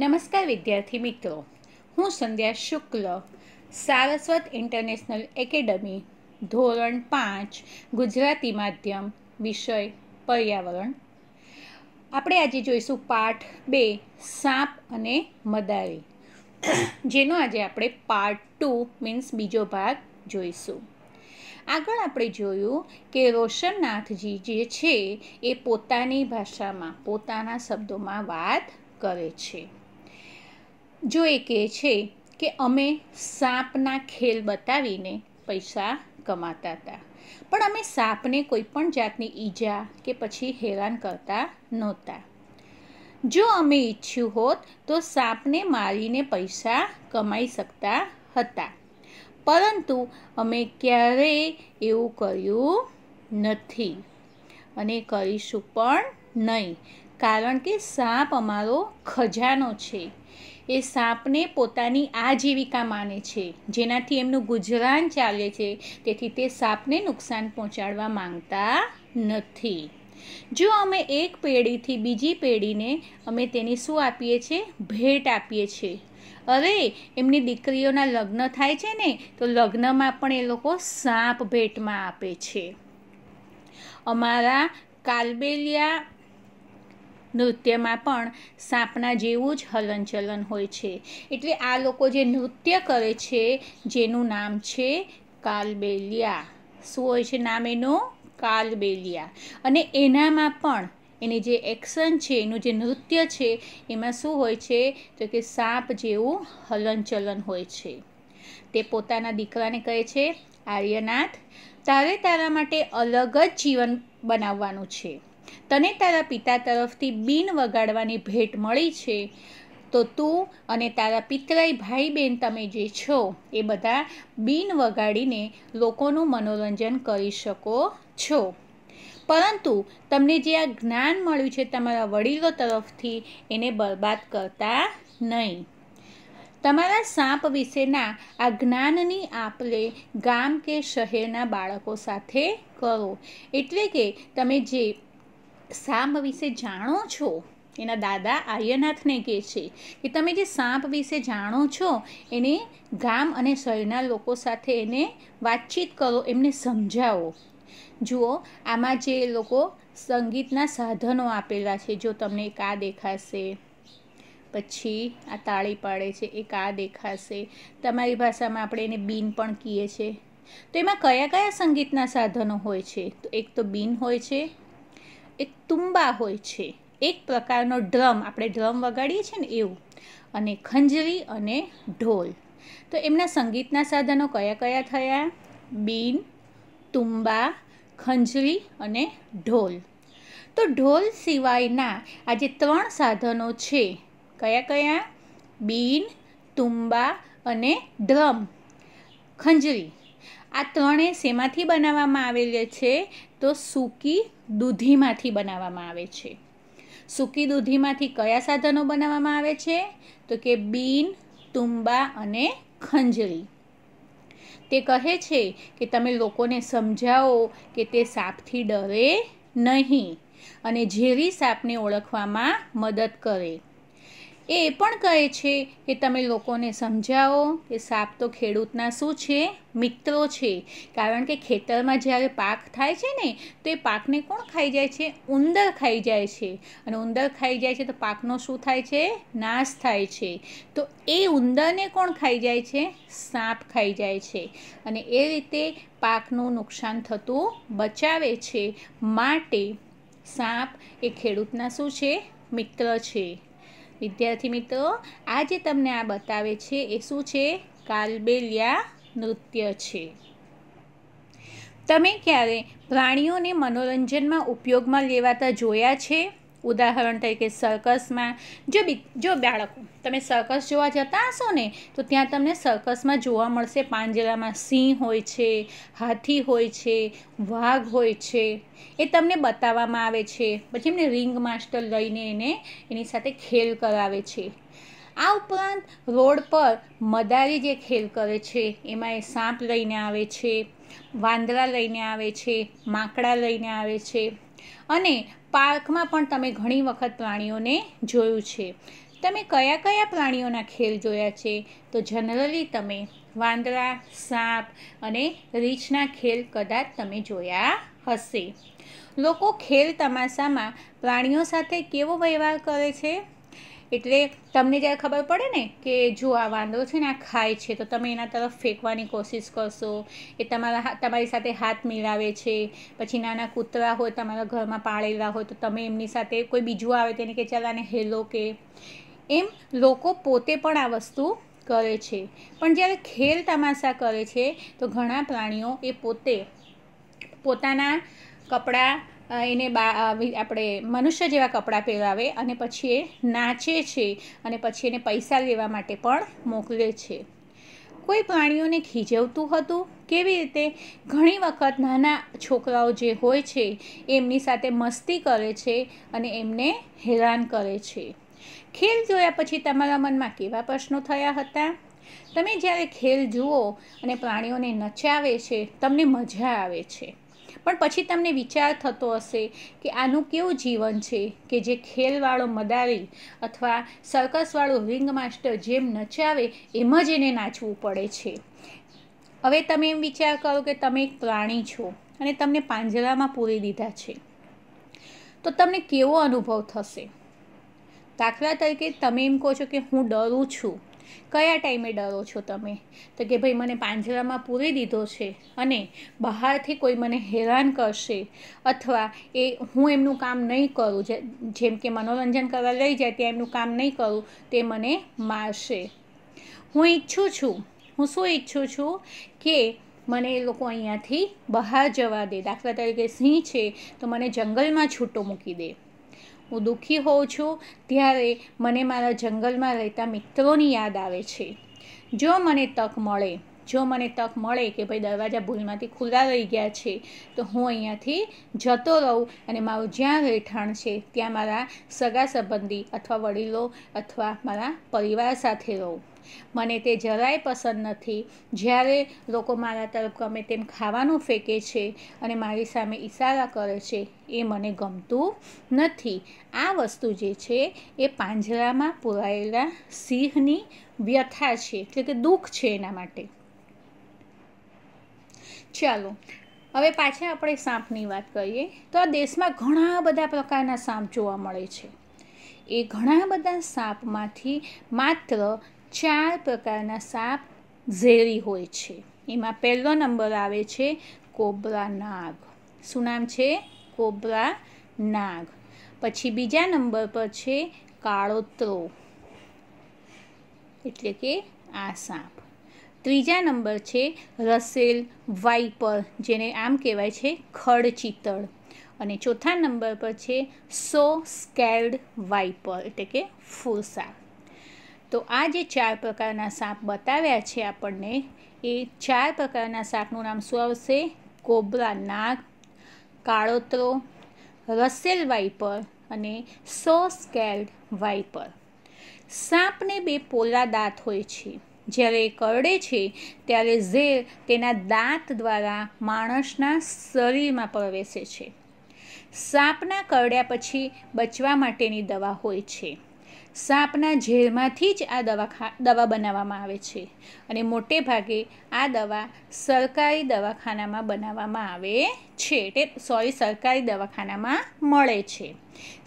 નમસ્કાર વિદ્યાર્થી મિત્રો હું સંધ્યા શુક્લ સારસ્વત ઇન્ટરનેશનલ એકેડમી ધોરણ પાંચ ગુજરાતી માધ્યમ વિષય પર્યાવરણ આપણે આજે જોઈશું પાઠ બે સાપ અને મદારી જેનો આજે આપણે પાર્ટ ટુ મીન્સ બીજો ભાગ જોઈશું આગળ આપણે જોયું કે રોશનનાથજી જે છે એ પોતાની ભાષામાં પોતાના શબ્દોમાં વાત કરે છે જો એ કહે છે કે અમે સાપના ખેલ બતાવીને પૈસા કમાતા હતા પણ અમે સાપને કોઈ પણ જાતની ઈજા કે પછી હેરાન કરતા નહોતા જો અમે ઈચ્છ્યું હોત તો સાપને મારીને પૈસા કમાઈ શકતા હતા પરંતુ અમે ક્યારેય એવું કર્યું નથી અને કરીશું પણ નહીં કારણ કે સાપ અમારો ખજાનો છે એ સાપને પોતાની આજીવિકા માને છે જેનાથી એમનું ગુજરાન ચાલે છે તેથી તે સાપને નુકસાન પહોંચાડવા માંગતા નથી જો અમે એક પેઢીથી બીજી પેઢીને અમે તેની શું આપીએ છીએ ભેટ આપીએ છીએ અરે એમની દીકરીઓના લગ્ન થાય છે ને તો લગ્નમાં પણ એ લોકો સાપ ભેટમાં આપે છે અમારા કાલબેલિયા નૃત્યમાં પણ સાપના જેવું જ હલનચલન હોય છે એટલે આ લોકો જે નૃત્ય કરે છે જેનું નામ છે કાલબેલિયા શું હોય છે નામ એનું કાલબેલિયા અને એનામાં પણ એની જે એક્શન છે એનું જે નૃત્ય છે એમાં શું હોય છે તો કે સાપ જેવું હલનચલન હોય છે તે પોતાના દીકરાને કહે છે આર્યનાથ તારે તારા માટે અલગ જ જીવન બનાવવાનું છે તને તારા પિતા તરફથી બિન વગાડવાની ભેટ મળી છે તો તું અને તારા પિતરાઈ ભાઈ બહેન તમે જે છો એ બધા બિન વગાડીને લોકોનું મનોરંજન કરી શકો છો પરંતુ તમને જે આ જ્ઞાન મળ્યું છે તમારા વડીલો તરફથી એને બરબાદ કરતા નહીં તમારા સાપ વિશેના આ જ્ઞાનની આપ લે ગામ કે શહેરના બાળકો સાથે કરો એટલે કે તમે જે સાંપ વિશે જાણો છો એના દાદા આર્યનાથને કહે છે કે તમે જે સાંપ વિશે જાણો છો એને ગામ અને શહેરના લોકો સાથે એને વાતચીત કરો એમને સમજાવો જુઓ આમાં જે લોકો સંગીતના સાધનો આપેલા છે જો તમને કા દેખાશે પછી આ તાળી પાડે છે એ કા દેખાશે તમારી ભાષામાં આપણે એને બીન પણ કહીએ છીએ તો એમાં કયા કયા સંગીતના સાધનો હોય છે તો એક તો બીન હોય છે એ તુંબા હોય છે એક પ્રકારનો ડ્રમ આપણે ડ્રમ વગાડીએ છીએ ને એવું અને ખંજરી અને ઢોલ તો એમના સંગીતના સાધનો કયા કયા થયા બીન તુંબા ખંજરી અને ઢોલ તો ઢોલ સિવાયના આ જે ત્રણ સાધનો છે કયા કયા બીન તુંબા અને ડ્રમ ખંજરી આ ત્રણે શેમાંથી બનાવવામાં આવેલી છે તો સૂકી દૂધીમાંથી બનાવવામાં આવે છે સૂકી દૂધીમાંથી કયા સાધનો બનાવવામાં આવે છે તો કે બીન તુંબા અને ખંજરી તે કહે છે કે તમે લોકોને સમજાવો કે તે સાપથી ડરે નહીં અને ઝેરી સાપને ઓળખવામાં મદદ કરે એ પણ કહે છે કે તમે લોકોને સમજાવો કે સાપ તો ખેડૂતના શું છે મિત્રો છે કારણ કે ખેતરમાં જ્યારે પાક થાય છે ને તો એ પાકને કોણ ખાઈ જાય છે ઉંદર ખાઈ જાય છે અને ઉંદર ખાઈ જાય છે તો પાકનો શું થાય છે નાશ થાય છે તો એ ઉંદરને કોણ ખાઈ જાય છે સાપ ખાઈ જાય છે અને એ રીતે પાકનું નુકસાન થતું બચાવે છે માટે સાપ એ ખેડૂતના શું છે મિત્ર છે વિદ્યાર્થી મિત્રો આજે તમને આ બતાવે છે એ શું છે કાલબેલિયા નૃત્ય છે તમે ક્યારે પ્રાણીઓને મનોરંજનમાં ઉપયોગમાં લેવાતા જોયા છે ઉદાહરણ તરીકે સર્કસમાં જો બી જો બાળકો તમે સર્કસ જોવા જતા હશો ને તો ત્યાં તમને સર્કસમાં જોવા મળશે પાંજરામાં સિંહ હોય છે હાથી હોય છે વાઘ હોય છે એ તમને બતાવવામાં આવે છે પછી એમને રિંગ માસ્ટર લઈને એને એની સાથે ખેલ કરાવે છે આ ઉપરાંત રોડ પર મદારી જે ખેલ કરે છે એમાં એ સાંપ લઈને આવે છે વાંદરા લઈને આવે છે માકડા લઈને આવે છે અને પાર્કમાં પણ તમે ઘણી વખત પ્રાણીઓને જોયું છે તમે કયા કયા પ્રાણીઓના ખેલ જોયા છે તો જનરલી તમે વાંદરા સાપ અને રીંછના ખેલ કદાચ તમે જોયા હશે લોકો ખેલ તમાશામાં પ્રાણીઓ સાથે કેવો વ્યવહાર કરે છે એટલે તમને જ્યારે ખબર પડે ને કે જો આ વાંદરો છે ને આ ખાય છે તો તમે એના તરફ ફેંકવાની કોશિશ કરશો એ તમારા તમારી સાથે હાથ મેળાવે છે પછી નાના કૂતરા હોય તમારા ઘરમાં પાળેલા હોય તો તમે એમની સાથે કોઈ બીજું આવે તેને કે ચાલ આને હેલો કે એમ લોકો પોતે પણ આ વસ્તુ કરે છે પણ જ્યારે ખેલ તમાશા કરે છે તો ઘણા પ્રાણીઓ એ પોતે પોતાના કપડાં એને બા આપણે મનુષ્ય જેવા કપડાં પહેરાવે અને પછી એ નાચે છે અને પછી એને પૈસા લેવા માટે પણ મોકલે છે કોઈ પ્રાણીઓને ખીજવતું હતું કેવી રીતે ઘણી વખત નાના છોકરાઓ જે હોય છે એમની સાથે મસ્તી કરે છે અને એમને હેરાન કરે છે ખેલ જોયા પછી તમારા મનમાં કેવા પ્રશ્નો થયા હતા તમે જ્યારે ખેલ જુઓ અને પ્રાણીઓને નચાવે છે તમને મજા આવે છે પણ પછી તમને વિચાર થતો હશે કે આનું કેવું જીવન છે કે જે ખેલવાળો મદારી અથવા સર્કસવાળો રિંગ માસ્ટર જેમ નચાવે એમ જ એને નાચવું પડે છે હવે તમે એમ વિચાર કરો કે તમે એક પ્રાણી છો અને તમને પાંજરામાં પૂરી દીધા છે તો તમને કેવો અનુભવ થશે દાખલા તરીકે તમે એમ કહો છો કે હું ડરું છું કયા ટાઈમે ડરો છો તમે તો કે ભાઈ મને પાંજરામાં પૂરી દીધો છે અને બહારથી કોઈ મને હેરાન કરશે અથવા એ હું એમનું કામ નહીં કરું જેમ કે મનોરંજન કરવા લઈ જાય ત્યાં એમનું કામ નહીં કરું તે મને મારશે હું ઈચ્છું છું હું શું ઈચ્છું છું કે મને એ લોકો અહીંયાથી બહાર જવા દે દાખલા તરીકે સિંહ છે તો મને જંગલમાં છૂટો મૂકી દે હું દુઃખી હોઉં છું ત્યારે મને મારા જંગલમાં રહેતા મિત્રોની યાદ આવે છે જો મને તક મળે જો મને તક મળે કે ભાઈ દરવાજા ભૂલમાંથી ખુલ્લા રહી ગયા છે તો હું અહીંયાથી જતો રહું અને મારું જ્યાં રહેઠાણ છે ત્યાં મારા સગા સંબંધી અથવા વડીલો અથવા મારા પરિવાર સાથે રહું મને તે જરાય પસંદ નથી જ્યારે લોકો મારા તરફ ગમે તેમ ખાવાનું ફેંકે છે અને મારી સામે ઇશારા કરે છે એ મને ગમતું નથી આ વસ્તુ જે છે એ પાંજરામાં પુરાયેલા સિંહની વ્યથા છે એટલે કે દુઃખ છે એના માટે ચાલો હવે પાછા આપણે સાંપની વાત કરીએ તો આ દેશમાં ઘણા બધા પ્રકારના સાંપ જોવા મળે છે એ ઘણા બધા સાપમાંથી માત્ર ચાર પ્રકારના સાપ ઝેરી હોય છે એમાં પહેલો નંબર આવે છે કોબરા નાગ શું નામ છે કોબરા નાગ પછી બીજા નંબર પર છે કાળોત્રો એટલે કે આ સાપ ત્રીજા નંબર છે રસેલ વાઇપર જેને આમ કહેવાય છે ખડ ચિતળ અને ચોથા નંબર પર છે સો સ્કેલ્ડ વાઇપર એટલે કે ફુરસા તો આ જે ચાર પ્રકારના સાપ બતાવ્યા છે આપણને એ ચાર પ્રકારના સાપનું નામ શું આવશે કોબરા નાગ કાળોતરો રસેલ વાઇપર અને સો સ્કેલ્ડ વાઇપર સાપને બે પોલા દાંત હોય છે જ્યારે કરડે છે ત્યારે ઝેર તેના દાંત દ્વારા માણસના શરીરમાં પ્રવેશે છે સાપના કરડ્યા પછી બચવા માટેની દવા હોય છે સાપના ઝેરમાંથી જ આ દવા દવા બનાવવામાં આવે છે અને મોટે ભાગે આ દવા સરકારી દવાખાનામાં બનાવવામાં આવે છે એટલે સોરી સરકારી દવાખાનામાં મળે છે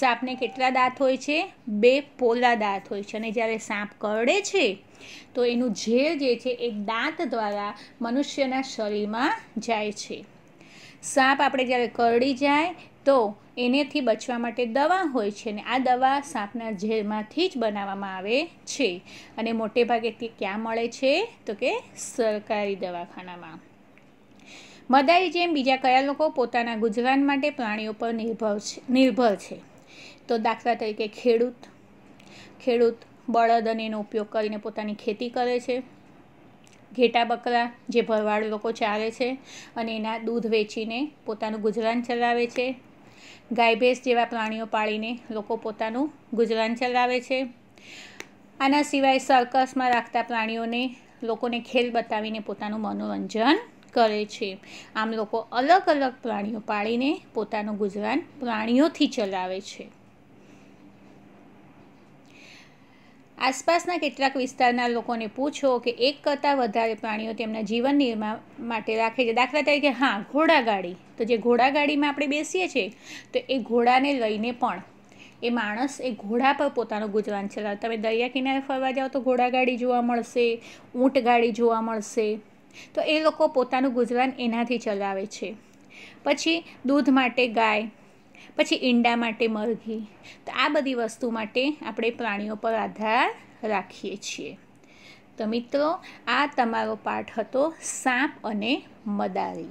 સાપને કેટલા દાંત હોય છે બે પોલા દાંત હોય છે અને જ્યારે સાપ કરડે છે તો એનું ઝેર જે છે એ દાંત દ્વારા મનુષ્યના શરીરમાં જાય છે સાપ આપણે જ્યારે કરડી જાય તો એનેથી બચવા માટે દવા હોય છે ને આ દવા સાપના ઝેરમાંથી જ બનાવવામાં આવે છે અને મોટે ભાગે તે ક્યાં મળે છે તો કે સરકારી દવાખાનામાં મદારી જેમ બીજા કયા લોકો પોતાના ગુજરાન માટે પ્રાણીઓ પર નિર્ભર છે નિર્ભર છે તો દાખલા તરીકે ખેડૂત ખેડૂત બળદ અને એનો ઉપયોગ કરીને પોતાની ખેતી કરે છે ઘેટા બકરા જે ભરવાડ લોકો ચાલે છે અને એના દૂધ વેચીને પોતાનું ગુજરાન ચલાવે છે ગાય ભેંસ જેવા પ્રાણીઓ પાળીને લોકો પોતાનું ગુજરાન ચલાવે છે આના સિવાય સર્કસમાં રાખતા પ્રાણીઓને લોકોને ખેલ બતાવીને પોતાનું મનોરંજન કરે છે આમ લોકો અલગ અલગ પ્રાણીઓ પાળીને પોતાનું ગુજરાન પ્રાણીઓથી ચલાવે છે આસપાસના કેટલાક વિસ્તારના લોકોને પૂછો કે એક કરતાં વધારે પ્રાણીઓ તેમના જીવન નિર્માણ માટે રાખે છે દાખલા તરીકે હા ઘોડાગાડી તો જે ઘોડાગાડીમાં આપણે બેસીએ છીએ તો એ ઘોડાને લઈને પણ એ માણસ એ ઘોડા પર પોતાનું ગુજરાન ચલાવે તમે દરિયા કિનારે ફરવા જાઓ તો ઘોડાગાડી જોવા મળશે ઊંટગાડી જોવા મળશે તો એ લોકો પોતાનું ગુજરાન એનાથી ચલાવે છે પછી દૂધ માટે ગાય પછી ઈંડા માટે મરઘી તો આ બધી વસ્તુ માટે આપણે પ્રાણીઓ પર આધાર રાખીએ છીએ તો મિત્રો આ તમારો પાઠ હતો સાપ અને મદારી